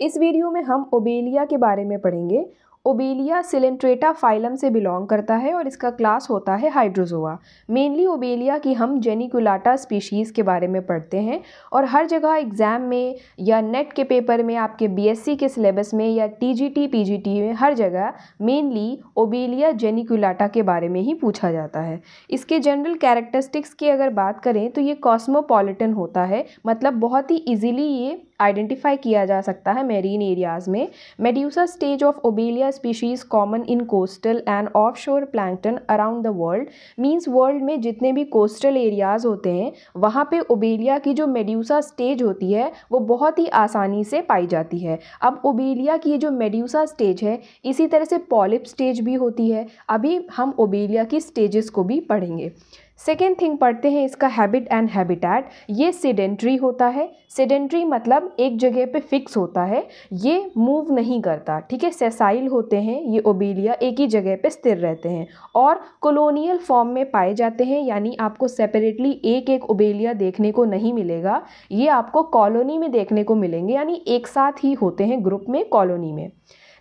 इस वीडियो में हम ओबेलिया के बारे में पढ़ेंगे ओबेलिया सिलेंट्रेटा फाइलम से बिलोंग करता है और इसका क्लास होता है हाइड्रोजोआ मेनली ओबेलिया की हम जेनिकुलाटा स्पीशीज़ के बारे में पढ़ते हैं और हर जगह एग्ज़ाम में या नेट के पेपर में आपके बीएससी के सिलेबस में या टीजीटी पीजीटी में हर जगह मेनली ओबेलिया जेनिकुलाटा के बारे में ही पूछा जाता है इसके जनरल कैरेक्टरिस्टिक्स की अगर बात करें तो ये कॉस्मोपोलिटन होता है मतलब बहुत ही ईजिली ये आइडेंटिफाई किया जा सकता है मेरीन एरियाज़ में medusa stage of Obelia species common in coastal and offshore plankton around the world means world में जितने भी कोस्टल एरियाज़ होते हैं वहाँ पे ओबेलिया की जो मेड्यूसा स्टेज होती है वो बहुत ही आसानी से पाई जाती है अब ओबेलिया की जो मेड्यूसा स्टेज है इसी तरह से पॉलिप स्टेज भी होती है अभी हम ओबेलिया की स्टेजेस को भी पढ़ेंगे सेकेंड थिंग पढ़ते हैं इसका हैबिट एंड हैबिटैट ये सीडेंट्री होता है सीडेंट्री मतलब एक जगह पे फिक्स होता है ये मूव नहीं करता ठीक है सेसाइल होते हैं ये ओबीलिया एक ही जगह पे स्थिर रहते हैं और कॉलोनियल फॉर्म में पाए जाते हैं यानी आपको सेपरेटली एक एक ओबेलिया देखने को नहीं मिलेगा ये आपको कॉलोनी में देखने को मिलेंगे यानी एक साथ ही होते हैं ग्रुप में कॉलोनी में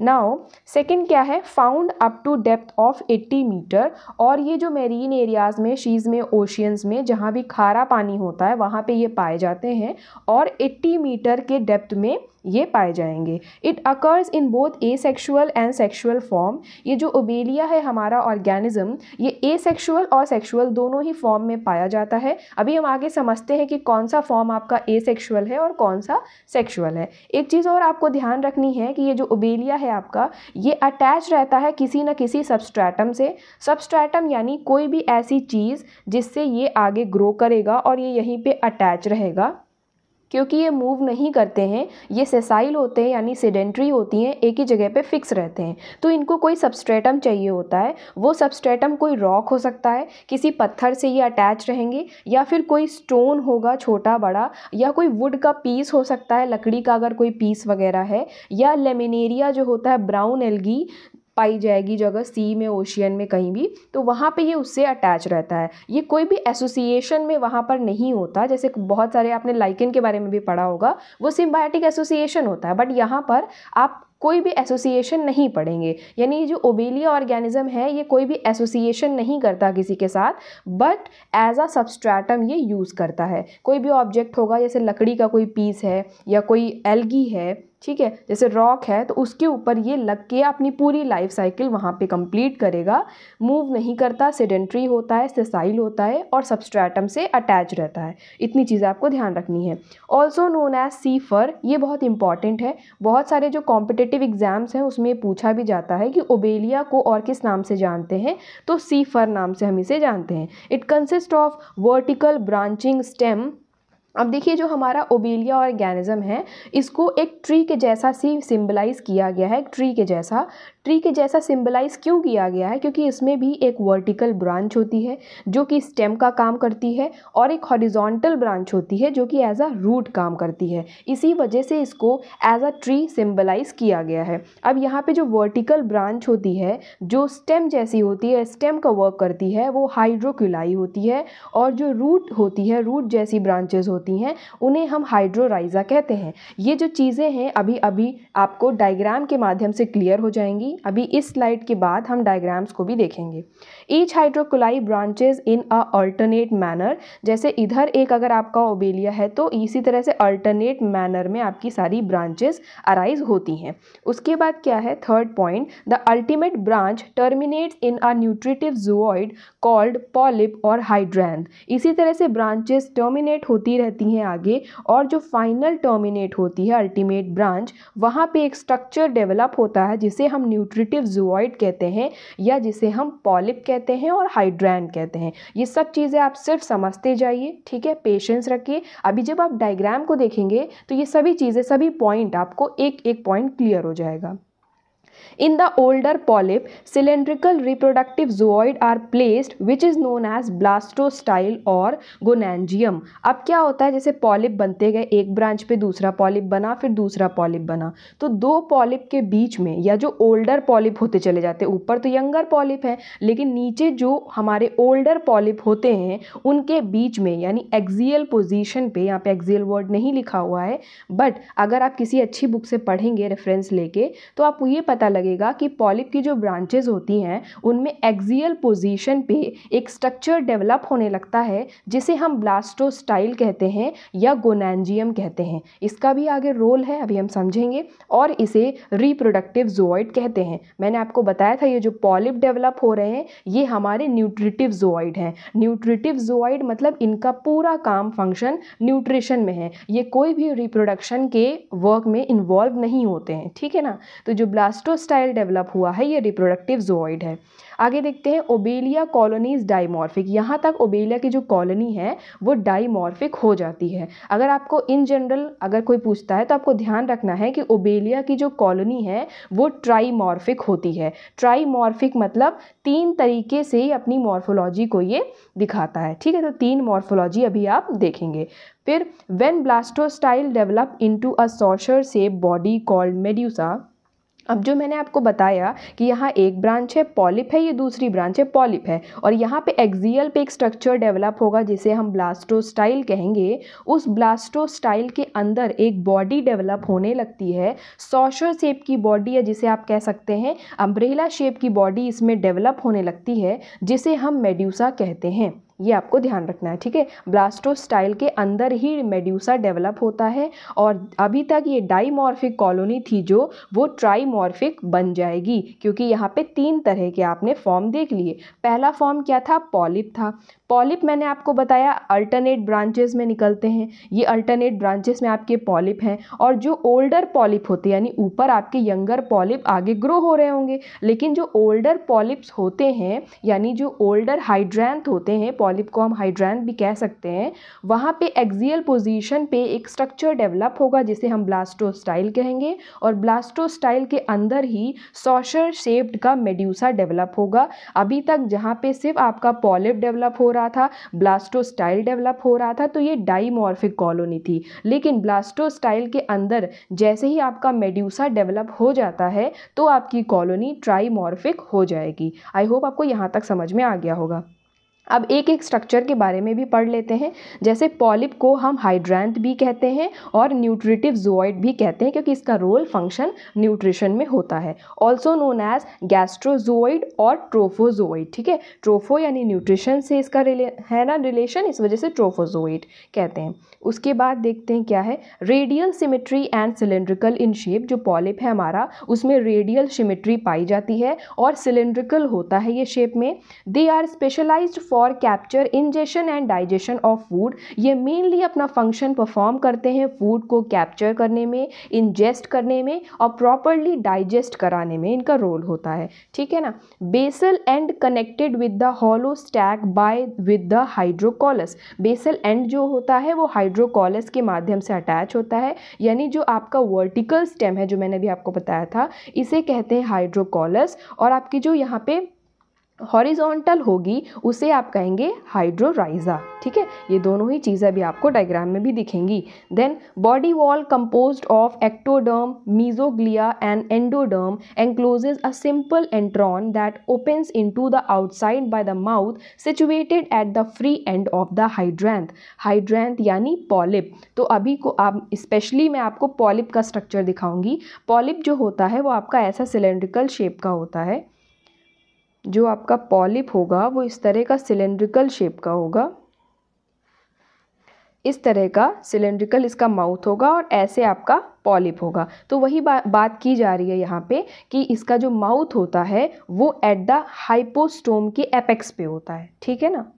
नाउ सेकंड क्या है found up to depth of 80 metre और ये जो मेरीन एरियाज़ में शीज़ में ओशियंस में जहाँ भी खारा पानी होता है वहाँ पे ये पाए जाते हैं और 80 मीटर के डेप्थ में ये पाए जाएंगे it occurs in both asexual and sexual form ये जो ओबेलिया है हमारा ऑर्गेनिज्म ये ए सेक्शुअल और सेक्शुअल दोनों ही फॉर्म में पाया जाता है अभी हम आगे समझते हैं कि कौन सा फॉर्म आपका ए सेक्शुअल है और कौन सा सेक्शुअल है एक चीज़ और आपको ध्यान रखनी है कि ये जो ओबेलिया है आपका ये अटैच रहता है किसी न किसी सबस्ट्रैटम से सबस्ट्रैटम यानी कोई भी ऐसी चीज़ जिससे ये आगे ग्रो करेगा और ये यहीं पर अटैच रहेगा क्योंकि ये मूव नहीं करते हैं ये सेसाइल होते हैं यानी सीडेंट्री होती हैं एक ही जगह पे फिक्स रहते हैं तो इनको कोई सबस्ट्रेटम चाहिए होता है वो सबस्ट्रेटम कोई रॉक हो सकता है किसी पत्थर से ये अटैच रहेंगे या फिर कोई स्टोन होगा छोटा बड़ा या कोई वुड का पीस हो सकता है लकड़ी का अगर कोई पीस वगैरह है या लेमिनेरिया जो होता है ब्राउन एलगी पाई जाएगी जगह सी में ओशियन में कहीं भी तो वहाँ पे ये उससे अटैच रहता है ये कोई भी एसोसिएशन में वहाँ पर नहीं होता जैसे बहुत सारे आपने लाइकन के बारे में भी पढ़ा होगा वो सिम्बायोटिक एसोसिएशन होता है बट यहाँ पर आप कोई भी एसोसिएशन नहीं पढ़ेंगे यानी जो ओबेलिया ऑर्गेनिज्म है ये कोई भी एसोसिएशन नहीं करता किसी के साथ बट एज अ सबस्ट्रैटम ये यूज़ करता है कोई भी ऑब्जेक्ट होगा जैसे लकड़ी का कोई पीस है या कोई एल्गी है ठीक है जैसे रॉक है तो उसके ऊपर ये लग के अपनी पूरी लाइफ साइकिल वहाँ पे कंप्लीट करेगा मूव नहीं करता सेडेंट्री होता है सेसाइल होता है और सबस्ट्रैटम से अटैच रहता है इतनी चीज़ें आपको ध्यान रखनी है also known as sea fur ये बहुत इंपॉर्टेंट है बहुत सारे जो कॉम्पिटेटिव एग्जाम्स हैं उसमें पूछा भी जाता है कि ओबेलिया को और किस नाम से जानते हैं तो सी फर नाम से हम इसे जानते हैं it consist of vertical branching stem अब देखिए जो हमारा ओबेलिया ऑर्गेनिज्म है इसको एक ट्री के जैसा सी सिंबलाइज किया गया है ट्री के जैसा ट्री के जैसा सिंबलाइज क्यों किया गया है क्योंकि इसमें भी एक वर्टिकल ब्रांच होती है जो कि स्टेम का काम करती है और एक हॉरिजॉन्टल ब्रांच होती है जो कि एज अ रूट काम करती है इसी वजह से इसको एज अ ट्री सिम्बलाइज़ किया गया है अब यहाँ पर जो वर्टिकल ब्रांच होती है जो स्टेम जैसी होती है स्टेम का वर्क करती है वो हाइड्रोक्यूलाई होती है और जो रूट होती है रूट जैसी ब्रांचेज होती होती हैं उन्हें हम हाइड्रोराइजा कहते हैं ये जो चीज़ें हैं अभी अभी आपको डायग्राम के माध्यम से क्लियर हो जाएंगी अभी इस स्लाइड के बाद हम डायग्राम्स को भी देखेंगे each hydrocauli branches in a alternate manner जैसे इधर एक अगर आपका ओबेलिया है तो इसी तरह से अल्टरनेट मैनर में आपकी सारी ब्रांचेज अराइज होती हैं उसके बाद क्या है third point the ultimate branch terminates in a nutritive zooid called polyp और हाइड्रैंड इसी तरह से ब्रांचेस टर्मिनेट होती रहती रहती हैं आगे और जो फाइनल टर्मिनेट होती है अल्टीमेट ब्रांच वहाँ पे एक स्ट्रक्चर डेवलप होता है जिसे हम न्यूट्रिटिव जुआइड कहते हैं या जिसे हम पॉलिप कहते हैं और हाइड्रैन कहते हैं ये सब चीज़ें आप सिर्फ समझते जाइए ठीक है पेशेंस रखिए अभी जब आप डायग्राम को देखेंगे तो ये सभी चीज़ें सभी पॉइंट आपको एक एक पॉइंट क्लियर हो जाएगा In the older polyp, cylindrical reproductive zooid are placed which is known as blastostyle or gonangium. अब क्या होता है जैसे पॉलिप बनते गए एक ब्रांच पे दूसरा पॉलिप बना फिर दूसरा पॉलिप बना तो दो पॉलिप के बीच में या जो ओल्डर पॉलिप होते चले जाते हैं ऊपर तो यंगर पॉलिप है लेकिन नीचे जो हमारे ओल्डर पॉलिप होते हैं उनके बीच में यानी एक्जियल पोजिशन पे यहाँ पे एक्जियल वर्ड नहीं लिखा हुआ है बट अगर आप किसी अच्छी बुक से पढ़ेंगे रेफरेंस लेके तो आपको ये पता पता लगेगा कि पॉलिप की जो ब्रांचेज होती हैं उनमें एक्जियल पोजीशन पे एक स्ट्रक्चर डेवलप होने लगता है जिसे हम ब्लास्टो स्टाइल कहते हैं या गोनैनजियम कहते हैं इसका भी आगे रोल है अभी हम समझेंगे और इसे रिप्रोडक्टिव जोइड कहते हैं मैंने आपको बताया था ये जो पॉलिप डेवलप हो रहे हैं ये हमारे न्यूट्रिटिव जोइड हैं न्यूट्रिटिव जोइड मतलब इनका पूरा काम फंक्शन न्यूट्रिशन में है ये कोई भी रिप्रोडक्शन के वर्क में इन्वॉल्व नहीं होते हैं ठीक है ना तो जो ब्लास्टो स्टाइल डेवलप हुआ है ये रिप्रोडक्टिव जोइड है आगे देखते हैं ओबेलिया कॉलोनीज डाइमॉर्फिक यहाँ तक ओबेलिया की जो कॉलोनी है वो डाइमॉर्फिक हो जाती है अगर आपको इन जनरल अगर कोई पूछता है तो आपको ध्यान रखना है कि ओबेलिया की जो कॉलोनी है वो ट्राईमॉर्फिक होती है ट्राईमॉर्फिक मतलब तीन तरीके से अपनी मॉर्फोलॉजी को ये दिखाता है ठीक है तो तीन मॉर्फोलॉजी अभी आप देखेंगे फिर when blastostyle develop to a saucer shape body called medusa अब जो मैंने आपको बताया कि यहाँ एक ब्रांच है पॉलिप है ये दूसरी ब्रांच है पॉलिप है और यहाँ पे एक्जियल पे एक स्ट्रक्चर डेवलप होगा जिसे हम ब्लास्टोस्टाइल कहेंगे उस ब्लास्टोस्टाइल के अंदर एक बॉडी डेवलप होने लगती है सॉशर शेप की बॉडी है जिसे आप कह सकते हैं अम्ब्रेला शेप की बॉडी इसमें डेवलप होने लगती है जिसे हम मेड्यूसा कहते हैं ये आपको ध्यान रखना है ठीक है ब्लास्टोस्टाइल के अंदर ही मेड्यूसा डेवलप होता है और अभी तक ये डाईमॉर्फिक कॉलोनी थी जो वो ट्राईमॉर्फिक बन जाएगी क्योंकि यहाँ पे तीन तरह के आपने फॉर्म देख लिए पहला फॉर्म क्या था पॉलिप था पॉलिप मैंने आपको बताया अल्टरनेट ब्रांचेस में निकलते हैं ये अल्टरनेट ब्रांचेस में आपके पॉलिप हैं और जो ओल्डर पॉलिप होते हैं यानी ऊपर आपके यंगर पॉलिप आगे ग्रो हो रहे होंगे लेकिन जो ओल्डर पॉलिप्स होते हैं यानी जो ओल्डर हाइड्रेंथ होते हैं पॉलिप को हम हाइड्रैन भी कह सकते हैं वहाँ पे एक्जियल पोजीशन पे एक स्ट्रक्चर डेवलप होगा जिसे हम ब्लास्टो स्टाइल कहेंगे और ब्लास्टो स्टाइल के अंदर ही सॉशर शेप्ड का मेड्यूसा डेवलप होगा अभी तक जहाँ पे सिर्फ आपका पॉलिप डेवलप हो रहा था ब्लास्टो स्टाइल डेवलप हो रहा था तो ये डाईमोरफिक कॉलोनी थी लेकिन ब्लास्टो स्टाइल के अंदर जैसे ही आपका मेड्यूसा डेवलप हो जाता है तो आपकी कॉलोनी ट्राईमॉर्फिक हो जाएगी आई होप आपको यहाँ तक समझ में आ गया होगा अब एक एक स्ट्रक्चर के बारे में भी पढ़ लेते हैं जैसे पॉलिप को हम हाइड्रेंथ भी कहते हैं और न्यूट्रिटिव जोइड भी कहते हैं क्योंकि इसका रोल फंक्शन न्यूट्रिशन में होता है ऑल्सो नोन एज गैस्ट्रोजोइड और ट्रोफोजोइड ठीक है ट्रोफो यानी न्यूट्रिशन से इसका रिले है ना रिलेशन इस वजह से ट्रोफोजोइड कहते हैं उसके बाद देखते हैं क्या है radial symmetry and cylindrical in shape जो पॉलिप है हमारा उसमें रेडियल सिमेट्री पाई जाती है और सिलेंड्रिकल होता है ये शेप में they are specialised for capture ingestion and digestion of food ये मेनली अपना फंक्शन परफॉर्म करते हैं फूड को कैप्चर करने में इंजेस्ट करने में और प्रॉपरली डाइजेस्ट कराने में इनका रोल होता है ठीक है ना basal end connected with the hollow stalk by with the hydrocaulus basal end जो होता है वो हाइड्रोकॉलस के माध्यम से अटैच होता है यानी जो आपका वर्टिकल स्टेम है जो मैंने भी आपको बताया था इसे कहते हैं हाइड्रोकॉलस और आपकी जो यहाँ पे हॉरिजॉन्टल होगी उसे आप कहेंगे हाइड्रोराइजा ठीक है ये दोनों ही चीज़ें भी आपको डायग्राम में भी दिखेंगी then body wall compose of ectoderm mesoglea and endoderm encloses a simple enteron that opens in to the outside by the mouth situated at the free end of the hydranth hydranth यानी polyp तो अभी को आप specially मैं आपको polyp का structure दिखाऊंगी polyp जो होता है वो आपका ऐसा सिलेंड्रिकल शेप का होता है जो आपका पॉलिप होगा वो इस तरह का सिलेंड्रिकल शेप का होगा इस तरह का सिलेंड्रिकल इसका माउथ होगा और ऐसे आपका पॉलिप होगा तो वही बा, बात की जा रही है यहाँ पे कि इसका जो माउथ होता है वो एट द हाइपोस्टोम के एपेक्स पे होता है ठीक है ना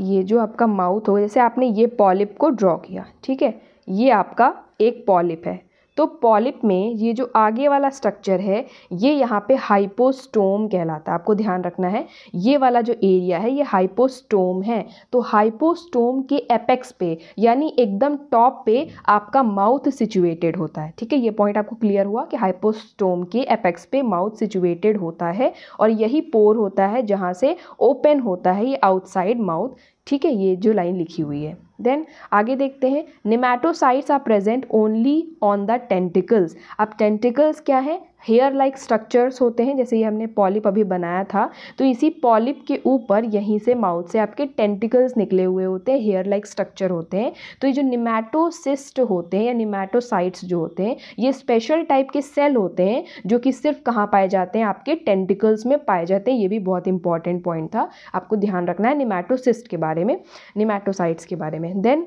ये जो आपका माउथ होगा जैसे आपने ये पॉलिप को ड्रॉ किया ठीक है ये आपका एक पॉलिप है तो पॉलिप में ये जो आगे वाला स्ट्रक्चर है ये यहाँ पे हाइपोस्टोम कहलाता है आपको ध्यान रखना है ये वाला जो एरिया है ये हाइपोस्टोम है तो हाइपोस्टोम के एपेक्स पे यानी एकदम टॉप पे आपका माउथ सिचुएटेड होता है ठीक है ये पॉइंट आपको क्लियर हुआ कि हाइपोस्टोम के एपेक्स पे माउथ सिचुएटेड होता है और यही पोर होता है जहाँ से ओपन होता है ये आउटसाइड माउथ ठीक है ये जो लाइन लिखी हुई है देन आगे देखते हैं nematocysts are present only on the tentacles अब टेंटिकल्स क्या है हेयर लाइक स्ट्रक्चर्स होते हैं जैसे ये हमने पॉलिप अभी बनाया था तो इसी पॉलिप के ऊपर यहीं से माउथ से आपके टेंटिकल्स निकले हुए होते हैं हेयर लाइक स्ट्रक्चर होते हैं तो ये जो निमेटोसिस्ट होते हैं या निमेटोसाइट्स जो होते हैं ये स्पेशल टाइप के सेल होते हैं जो कि सिर्फ कहाँ पाए जाते हैं आपके टेंटिकल्स में पाए जाते हैं ये भी बहुत इंपॉर्टेंट पॉइंट था आपको ध्यान रखना है निमेटोसिस्ट के बारे बारे में निमेटोसाइट्स के बारे में then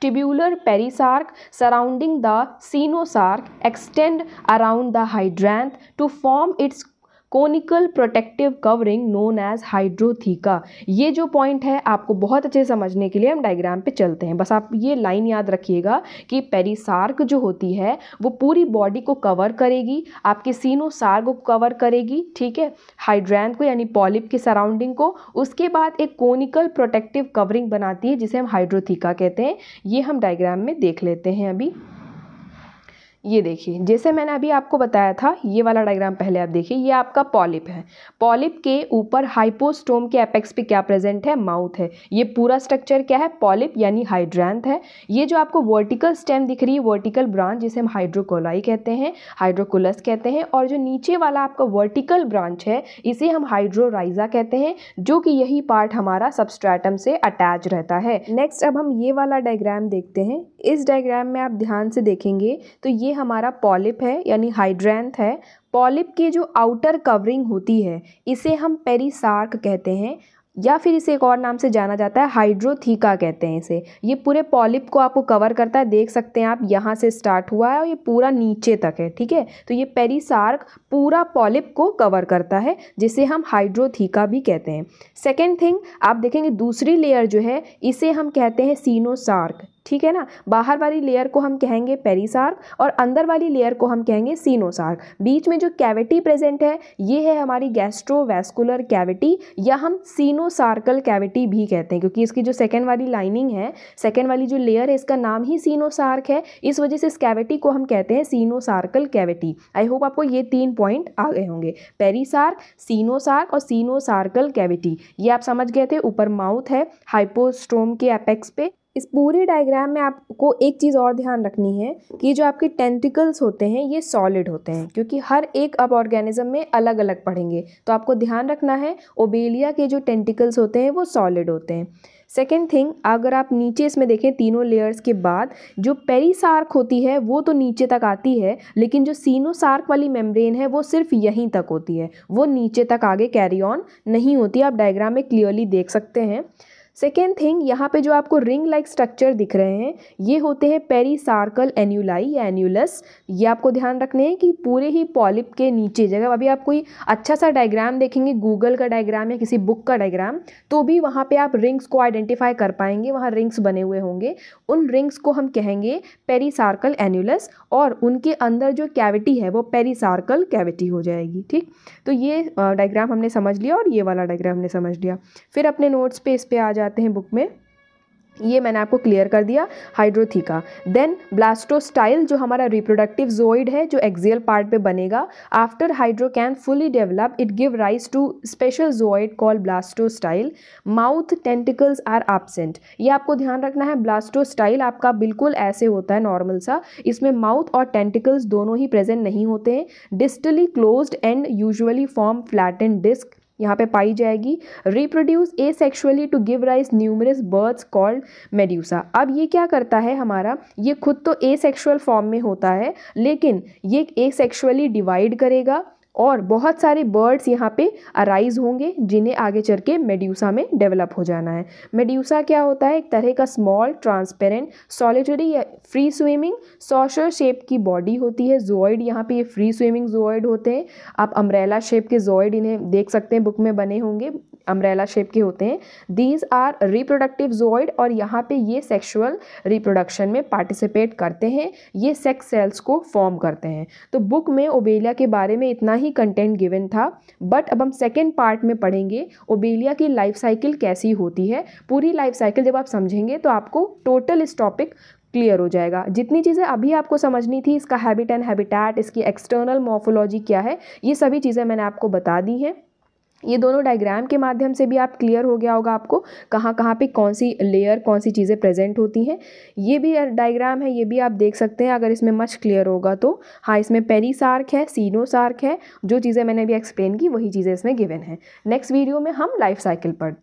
tubular perisarc surrounding the coenosarc extend around the hydranth to form its conical protective covering known as hydrotheca ये जो पॉइंट है आपको बहुत अच्छे समझने के लिए हम डायग्राम पे चलते हैं बस आप ये लाइन याद रखिएगा कि पेरिसार्क जो होती है वो पूरी बॉडी को कवर करेगी आपके सीनोसार्ग को कवर करेगी ठीक है हाइड्रैन को यानी पॉलिप की सराउंडिंग को उसके बाद एक कोनिकल प्रोटेक्टिव कवरिंग बनाती है जिसे हम हाइड्रोथीका कहते हैं ये हम डायग्राम में देख लेते हैं अभी ये देखिए जैसे मैंने अभी आपको बताया था ये वाला डायग्राम पहले आप देखिए ये आपका पॉलिप है पॉलिप के ऊपर हाइपोस्टोम के एपेक्स पे क्या प्रेजेंट है माउथ है ये पूरा स्ट्रक्चर क्या है पॉलिप यानी हाइड्रैंथ है ये जो आपको वर्टिकल स्टेम दिख रही है वर्टिकल ब्रांच जिसे हम हाइड्रोकोलाई कहते हैं हाइड्रोकुलस कहते हैं और जो नीचे वाला आपका वर्टिकल ब्रांच है इसे हम हाइड्रोराइजा कहते हैं जो कि यही पार्ट हमारा सबस्ट्रैटम से अटैच रहता है नेक्स्ट अब हम ये वाला डायग्राम देखते हैं इस डायग्राम में आप ध्यान से देखेंगे तो ये हमारा पॉलिप है यानी हाइड्रेंथ है पॉलिप की जो आउटर कवरिंग होती है इसे हम पेरीसार्क कहते हैं या फिर इसे एक और नाम से जाना जाता है हाइड्रोथीका कहते हैं इसे ये पूरे पॉलिप को आपको कवर करता है देख सकते हैं आप यहाँ से स्टार्ट हुआ है और ये पूरा नीचे तक है ठीक है तो ये पेरीसार्क पूरा पॉलिप को कवर करता है जिसे हम हाइड्रोथीका भी कहते हैं सेकेंड थिंग आप देखेंगे दूसरी लेयर जो है इसे हम कहते हैं सीनोसार्क ठीक है ना बाहर वाली लेयर को हम कहेंगे पेरीसार्क और अंदर वाली लेयर को हम कहेंगे सीनोसार्क बीच में जो कैविटी प्रेजेंट है ये है हमारी गैस्ट्रोवेस्कुलर कैविटी या हम सीनोसार्कल कैविटी भी कहते हैं क्योंकि इसकी जो सेकेंड वाली लाइनिंग है सेकेंड वाली जो लेयर है इसका नाम ही सीनोसार्क है इस वजह से इस कैविटी को हम कहते हैं सीनोसार्कल कैविटी आई होप आपको ये तीन पॉइंट आ गए होंगे पेरीसार्क सीनोसार्क और सीनोसार्कल कैविटी ये आप समझ गए थे ऊपर माउथ है हाइपोस्ट्रोम के एपेक्स पे इस पूरे डायग्राम में आपको एक चीज़ और ध्यान रखनी है कि जो आपके टेंटिकल्स होते हैं ये सॉलिड होते हैं क्योंकि हर एक अब ऑर्गेनिज्म में अलग अलग पढ़ेंगे तो आपको ध्यान रखना है ओबेलिया के जो टेंटिकल्स होते हैं वो सॉलिड होते हैं सेकेंड थिंग अगर आप नीचे इसमें देखें तीनों लेयर्स के बाद जो पेरीसार्क होती है वो तो नीचे तक आती है लेकिन जो सीनोसार्क वाली मेम्ब्रेन है वो सिर्फ यहीं तक होती है वो नीचे तक आगे कैरी ऑन नहीं होती आप डायग्राम में क्लियरली देख सकते हैं सेकेंड थिंग यहाँ पे जो आपको रिंग लाइक स्ट्रक्चर दिख रहे हैं ये होते हैं पेरीसार्कल एन्यूलाई या एन्यूलस ये आपको ध्यान रखने हैं कि पूरे ही पॉलिप के नीचे जगह अभी आप कोई अच्छा सा डायग्राम देखेंगे गूगल का डायग्राम या किसी बुक का डायग्राम तो भी वहाँ पे आप रिंग्स को आइडेंटिफाई कर पाएंगे वहाँ रिंग्स बने हुए होंगे उन रिंग्स को हम कहेंगे पेरीसार्कल एन्यूलस और उनके अंदर जो कैविटी है वो पेरीसार्कल कैविटी हो जाएगी ठीक तो ये डायग्राम हमने समझ लिया और ये वाला डायग्राम हमने समझ लिया फिर अपने नोट्स पे इस पर आ जाते हैं बुक में ये मैंने आपको क्लियर कर दिया हाइड्रोथीका देन ब्लास्टोस्टाइल जो हमारा रिप्रोडक्टिव जोइड है जो एक्जियल पार्ट पे बनेगा after hydrocaulus fully develop it give rise to special zooid call blastostyle mouth tentacles are absent ये आपको ध्यान रखना है ब्लास्टोस्टाइल आपका बिल्कुल ऐसे होता है नॉर्मल सा इसमें माउथ और टेंटिकल्स दोनों ही प्रेजेंट नहीं होते हैं distally close and usually form flat disc यहाँ पे पाई जाएगी reproduce asexually to give rise numerous buds called medusa अब ये क्या करता है हमारा ये खुद तो ए सेक्शुअल फॉर्म में होता है लेकिन ये ए सेक्शुअली डिवाइड करेगा और बहुत सारे बर्ड्स यहाँ पे अराइज होंगे जिन्हें आगे चल के मेड्यूसा में डेवलप हो जाना है मेड्यूसा क्या होता है एक तरह का स्मॉल ट्रांसपेरेंट सॉलिटरी या फ्री स्विमिंग सॉशर शेप की बॉडी होती है जोइड यहाँ पे ये फ्री स्विमिंग जोइड होते हैं आप अम्ब्रेला शेप के जोइड इन्हें देख सकते हैं बुक में बने होंगे अम्ब्रेला शेप के होते हैं दीज आर रिप्रोडक्टिव जोइड और यहाँ पे ये सेक्शुअल रिप्रोडक्शन में पार्टिसिपेट करते हैं ये सेक्स सेल्स को फॉर्म करते हैं तो बुक में ओबेलिया के बारे में इतना ही कंटेंट गिवन था बट अब हम सेकेंड पार्ट में पढ़ेंगे ओबेलिया की लाइफ साइकिल कैसी होती है पूरी लाइफ साइकिल जब आप समझेंगे तो आपको टोटल इस टॉपिक क्लियर हो जाएगा जितनी चीज़ें अभी आपको समझनी थी इसका हैबिट एंड हैबिटैट इसकी एक्सटर्नल मॉर्फोलॉजी क्या है ये सभी चीज़ें मैंने आपको बता दी हैं ये दोनों डायग्राम के माध्यम से भी आप क्लियर हो गया होगा आपको कहाँ कहाँ पे कौन सी लेयर कौन सी चीज़ें प्रेजेंट होती हैं ये भी डायग्राम है ये भी आप देख सकते हैं अगर इसमें मच क्लियर होगा तो हाँ इसमें पेरीसार्क है सीनोसार्क है जो चीज़ें मैंने अभी एक्सप्लेन की वही चीज़ें इसमें गिवन है नेक्स्ट वीडियो में हम लाइफ साइकिल पढ़ते